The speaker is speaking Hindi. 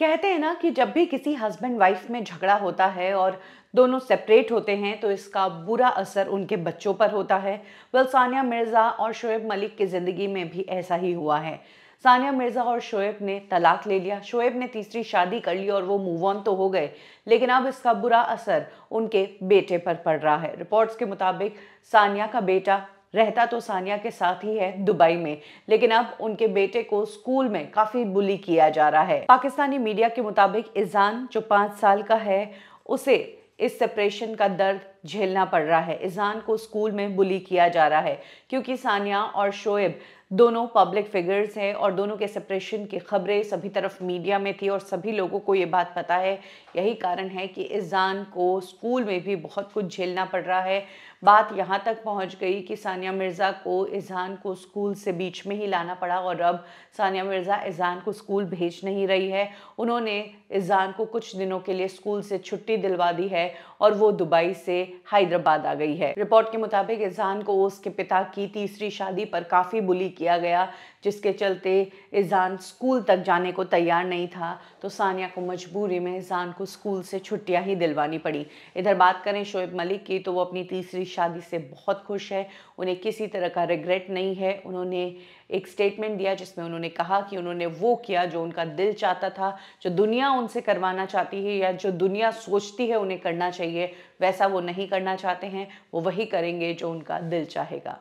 कहते हैं ना कि जब भी किसी हस्बैंड वाइफ में झगड़ा होता है और दोनों सेपरेट होते हैं तो इसका बुरा असर उनके बच्चों पर होता है वेल सानिया मिर्ज़ा और शोएब मलिक की ज़िंदगी में भी ऐसा ही हुआ है सानिया मिर्ज़ा और शोएब ने तलाक ले लिया शोएब ने तीसरी शादी कर ली और वो मूव ऑन तो हो गए लेकिन अब इसका बुरा असर उनके बेटे पर पड़ रहा है रिपोर्ट्स के मुताबिक सानिया का बेटा रहता तो सानिया के साथ ही है दुबई में लेकिन अब उनके बेटे को स्कूल में काफ़ी बुली किया जा रहा है पाकिस्तानी मीडिया के मुताबिक इजान जो पांच साल का है उसे इस सेपरेशन का दर्द झेलना पड़ रहा है इजान को स्कूल में बुली किया जा रहा है क्योंकि सानिया और शोएब दोनों पब्लिक फिगर्स हैं और दोनों के सेपरेशन की खबरें सभी तरफ मीडिया में थी और सभी लोगों को ये बात पता है यही कारण है कि इजान को स्कूल में भी बहुत कुछ झेलना पड़ रहा है बात यहाँ तक पहुँच गई कि सानिया मिर्ज़ा को इजान को स्कूल से बीच में ही लाना पड़ा और अब सानिया मिर्ज़ा इजान को स्कूल भेज नहीं रही है उन्होंने इजान को कुछ दिनों के लिए स्कूल से छुट्टी दिलवा दी है और वो दुबई से हैदराबाद आ गई है रिपोर्ट के मुताबिक इजान को उसके पिता की तीसरी शादी पर काफ़ी बुली किया गया जिसके चलते इज़ान स्कूल तक जाने को तैयार नहीं था तो सानिया को मजबूरी में इज़ान को स्कूल से छुट्टियां ही दिलवानी पड़ी इधर बात करें शोएब मलिक की तो वो अपनी तीसरी शादी से बहुत खुश है उन्हें किसी तरह का रिग्रेट नहीं है उन्होंने एक स्टेटमेंट दिया जिसमें उन्होंने कहा कि उन्होंने वो किया जो उनका दिल चाहता था जो दुनिया उनसे करवाना चाहती है या जो दुनिया सोचती है उन्हें करना चाहिए वैसा वो नहीं करना चाहते हैं वो वही करेंगे जो उनका दिल चाहेगा